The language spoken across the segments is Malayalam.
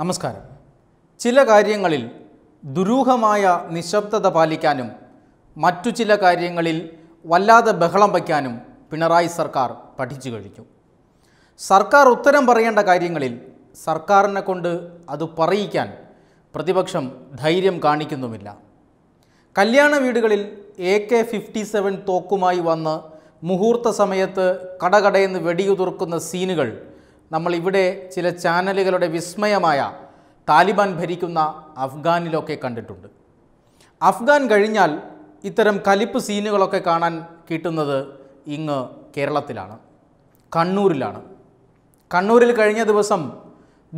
നമസ്കാരം ചില കാര്യങ്ങളിൽ ദുരൂഹമായ നിശബ്ദത പാലിക്കാനും മറ്റു ചില കാര്യങ്ങളിൽ വല്ലാതെ ബഹളം വയ്ക്കാനും പിണറായി സർക്കാർ പഠിച്ചു കഴിഞ്ഞു സർക്കാർ ഉത്തരം പറയേണ്ട കാര്യങ്ങളിൽ സർക്കാരിനെ കൊണ്ട് അത് പറയിക്കാൻ പ്രതിപക്ഷം ധൈര്യം കാണിക്കുന്നുമില്ല കല്യാണ വീടുകളിൽ എ കെ ഫിഫ്റ്റി സെവൻ തോക്കുമായി വന്ന് മുഹൂർത്ത സമയത്ത് കടകടയെന്ന് വെടിയുതിർക്കുന്ന സീനുകൾ നമ്മളിവിടെ ചില ചാനലുകളുടെ വിസ്മയമായ താലിബാൻ ഭരിക്കുന്ന അഫ്ഗാനിലൊക്കെ കണ്ടിട്ടുണ്ട് അഫ്ഗാൻ കഴിഞ്ഞാൽ ഇത്തരം കലിപ്പ് സീനുകളൊക്കെ കാണാൻ കിട്ടുന്നത് ഇങ്ങ് കേരളത്തിലാണ് കണ്ണൂരിലാണ് കണ്ണൂരിൽ കഴിഞ്ഞ ദിവസം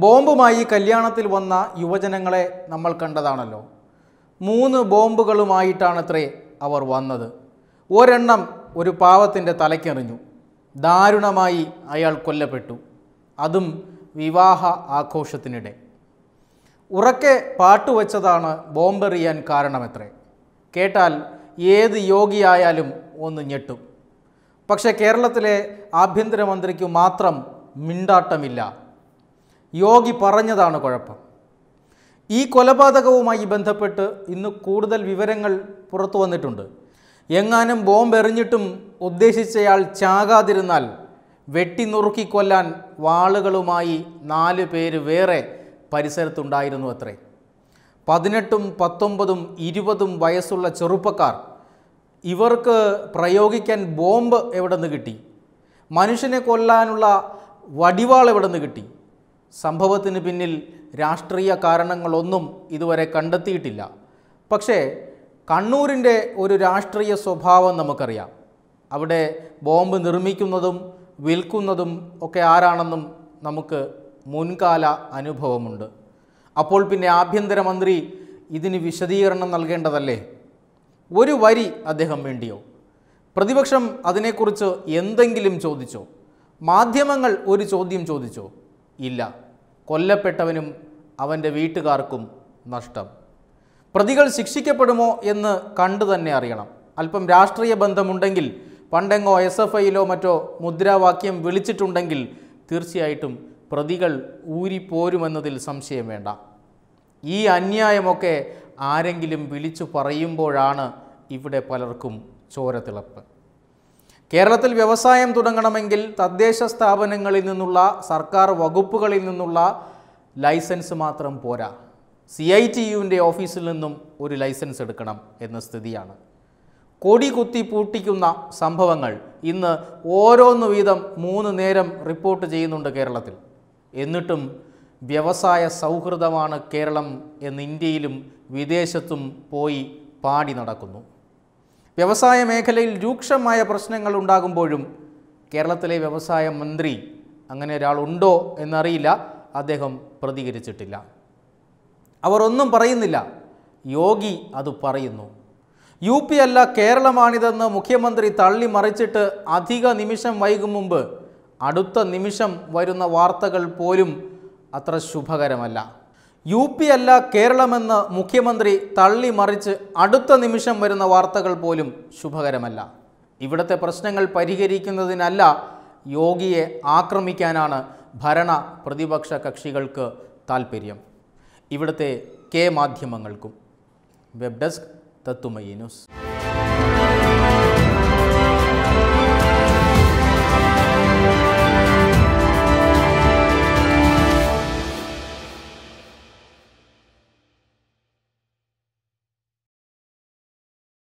ബോംബുമായി കല്യാണത്തിൽ വന്ന യുവജനങ്ങളെ നമ്മൾ കണ്ടതാണല്ലോ മൂന്ന് ബോംബുകളുമായിട്ടാണത്രേ അവർ വന്നത് ഒരെണ്ണം ഒരു പാവത്തിൻ്റെ തലയ്ക്കെറിഞ്ഞു ദാരുണമായി അയാൾ കൊല്ലപ്പെട്ടു അതും വിവാഹ ആഘോഷത്തിനിടെ ഉറക്കെ പാട്ടുവച്ചതാണ് ബോംബെറിയാൻ കാരണമെത്രേ കേട്ടാൽ ഏത് യോഗിയായാലും ഒന്ന് ഞെട്ടും പക്ഷേ കേരളത്തിലെ ആഭ്യന്തരമന്ത്രിക്ക് മാത്രം മിണ്ടാട്ടമില്ല യോഗി പറഞ്ഞതാണ് കുഴപ്പം ഈ കൊലപാതകവുമായി ബന്ധപ്പെട്ട് ഇന്ന് കൂടുതൽ വിവരങ്ങൾ പുറത്തു വന്നിട്ടുണ്ട് എങ്ങാനും ബോംബെറിഞ്ഞിട്ടും ഉദ്ദേശിച്ചയാൾ ചാകാതിരുന്നാൽ വെട്ടിനുറുക്കി കൊല്ലാൻ വാളുകളുമായി നാല് പേര് വേറെ പരിസരത്തുണ്ടായിരുന്നു അത്രേ പതിനെട്ടും പത്തൊമ്പതും ഇരുപതും വയസ്സുള്ള ചെറുപ്പക്കാർ ഇവർക്ക് പ്രയോഗിക്കാൻ ബോംബ് എവിടെ നിന്ന് കിട്ടി മനുഷ്യനെ കൊല്ലാനുള്ള വടിവാൾ എവിടെ നിന്ന് കിട്ടി സംഭവത്തിന് പിന്നിൽ രാഷ്ട്രീയ കാരണങ്ങളൊന്നും ഇതുവരെ കണ്ടെത്തിയിട്ടില്ല പക്ഷേ കണ്ണൂരിൻ്റെ ഒരു രാഷ്ട്രീയ സ്വഭാവം നമുക്കറിയാം അവിടെ ബോംബ് നിർമ്മിക്കുന്നതും വിൽക്കുന്നതും ഒക്കെ ആരാണെന്നും നമുക്ക് മുൻകാല അനുഭവമുണ്ട് അപ്പോൾ പിന്നെ ആഭ്യന്തരമന്ത്രി ഇതിന് വിശദീകരണം നൽകേണ്ടതല്ലേ ഒരു വരി അദ്ദേഹം വേണ്ടിയോ പ്രതിപക്ഷം അതിനെക്കുറിച്ച് എന്തെങ്കിലും ചോദിച്ചോ മാധ്യമങ്ങൾ ഒരു ചോദ്യം ചോദിച്ചോ ഇല്ല കൊല്ലപ്പെട്ടവനും അവൻ്റെ വീട്ടുകാർക്കും നഷ്ടം പ്രതികൾ ശിക്ഷിക്കപ്പെടുമോ എന്ന് കണ്ടു തന്നെ അറിയണം അല്പം രാഷ്ട്രീയ ബന്ധമുണ്ടെങ്കിൽ പണ്ടെങ്ങോ എസ് എഫ് ഐയിലോ മറ്റോ മുദ്രാവാക്യം വിളിച്ചിട്ടുണ്ടെങ്കിൽ തീർച്ചയായിട്ടും പ്രതികൾ ഊരിപ്പോരുമെന്നതിൽ സംശയം വേണ്ട ഈ അന്യായമൊക്കെ ആരെങ്കിലും വിളിച്ചു പറയുമ്പോഴാണ് ഇവിടെ പലർക്കും ചോരതിളപ്പ് കേരളത്തിൽ വ്യവസായം തുടങ്ങണമെങ്കിൽ തദ്ദേശ സ്ഥാപനങ്ങളിൽ നിന്നുള്ള സർക്കാർ വകുപ്പുകളിൽ നിന്നുള്ള ലൈസൻസ് മാത്രം പോരാ സി ഐ ടി യുവിൻ്റെ ഓഫീസിൽ നിന്നും ഒരു ലൈസൻസ് എടുക്കണം എന്ന സ്ഥിതിയാണ് കുത്തി പൂട്ടിക്കുന്ന സംഭവങ്ങൾ ഇന്ന് ഓരോന്ന് വീതം മൂന്ന് നേരം റിപ്പോർട്ട് ചെയ്യുന്നുണ്ട് കേരളത്തിൽ എന്നിട്ടും വ്യവസായ സൗഹൃദമാണ് കേരളം എന്ന് ഇന്ത്യയിലും വിദേശത്തും പോയി പാടി നടക്കുന്നു വ്യവസായ മേഖലയിൽ രൂക്ഷമായ പ്രശ്നങ്ങൾ ഉണ്ടാകുമ്പോഴും കേരളത്തിലെ വ്യവസായ മന്ത്രി അങ്ങനെ ഒരാളുണ്ടോ എന്നറിയില്ല അദ്ദേഹം പ്രതികരിച്ചിട്ടില്ല അവർ ഒന്നും പറയുന്നില്ല യോഗി അത് പറയുന്നു യു പി അല്ല കേരളമാണിതെന്ന് മുഖ്യമന്ത്രി തള്ളി മറിച്ചിട്ട് അധിക നിമിഷം വൈകും മുമ്പ് അടുത്ത നിമിഷം വരുന്ന വാർത്തകൾ പോലും അത്ര ശുഭകരമല്ല യു പി അല്ല കേരളമെന്ന് മുഖ്യമന്ത്രി തള്ളി മറിച്ച് അടുത്ത നിമിഷം വരുന്ന വാർത്തകൾ പോലും ശുഭകരമല്ല ഇവിടുത്തെ പ്രശ്നങ്ങൾ പരിഹരിക്കുന്നതിനല്ല യോഗിയെ ആക്രമിക്കാനാണ് ഭരണ പ്രതിപക്ഷ കക്ഷികൾക്ക് താൽപ്പര്യം ഇവിടുത്തെ കെ മാധ്യമങ്ങൾക്കും വെബ് ഡെസ്ക് That